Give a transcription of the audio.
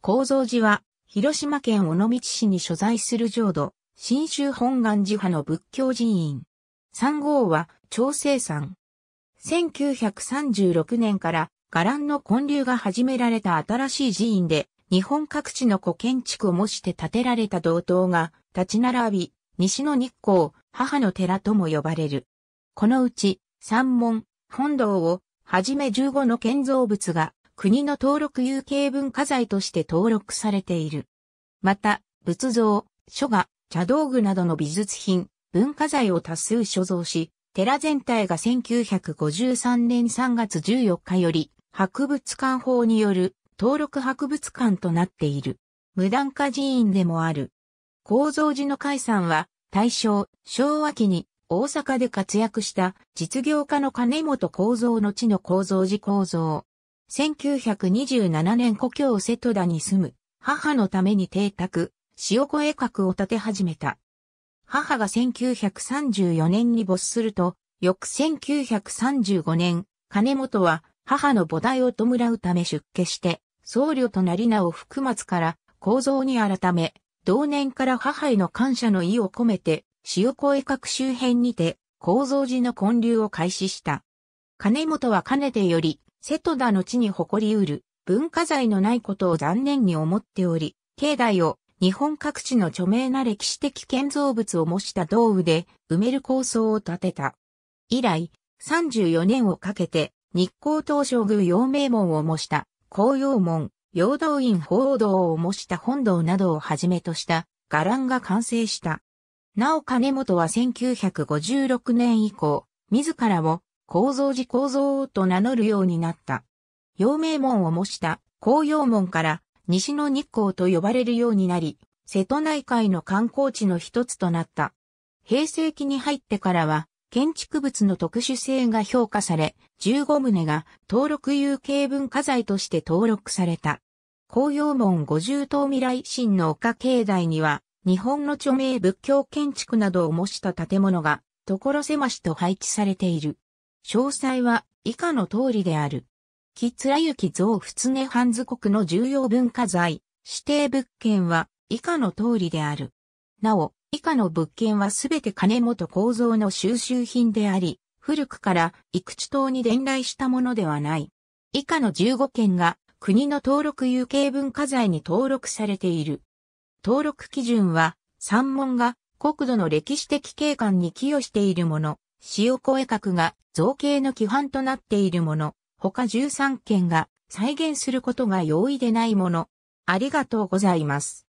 構造寺は、広島県尾道市に所在する浄土、新州本願寺派の仏教寺院。3号は、長生山。1936年から、伽藍の建立が始められた新しい寺院で、日本各地の古建築を模して建てられた道東が立ち並び、西の日光、母の寺とも呼ばれる。このうち、三門、本堂をはじめ15の建造物が国の登録有形文化財として登録されている。また、仏像、書画、茶道具などの美術品、文化財を多数所蔵し、寺全体が1953年3月14日より、博物館法による登録博物館となっている。無断化寺院でもある。構造寺の解散は、大正、昭和期に大阪で活躍した実業家の金本構造の地の構造寺構造。1927年故郷瀬戸田に住む母のために邸宅、塩越閣を建て始めた。母が1934年に没すると、翌1935年、金本は母の母体を弔うため出家して、僧侶となりなを福松から構造に改め、同年から母への感謝の意を込めて、塩越閣周辺にて、構造寺の建立を開始した。金本はかねてより、瀬戸田の地に誇り得る文化財のないことを残念に思っており、境内を日本各地の著名な歴史的建造物を模した道具で埋める構想を立てた。以来、34年をかけて日光東照宮陽明門を模した紅葉門、陽道院報道堂を模した本堂などをはじめとした伽藍が完成した。なお金本は1956年以降、自らを構造寺構造王と名乗るようになった。陽明門を模した紅葉門から西の日光と呼ばれるようになり、瀬戸内海の観光地の一つとなった。平成期に入ってからは、建築物の特殊性が評価され、15棟が登録有形文化財として登録された。紅葉門五重塔未来新の丘境内には、日本の著名仏教建築などを模した建物が、所狭しと配置されている。詳細は以下の通りである。木貫之像仏根ン図国の重要文化財、指定物件は以下の通りである。なお、以下の物件はすべて金本構造の収集品であり、古くから育地島に伝来したものではない。以下の15件が国の登録有形文化財に登録されている。登録基準は、山門が国土の歴史的景観に寄与しているもの、塩声角が造形の規範となっているもの、他13件が再現することが容易でないもの。ありがとうございます。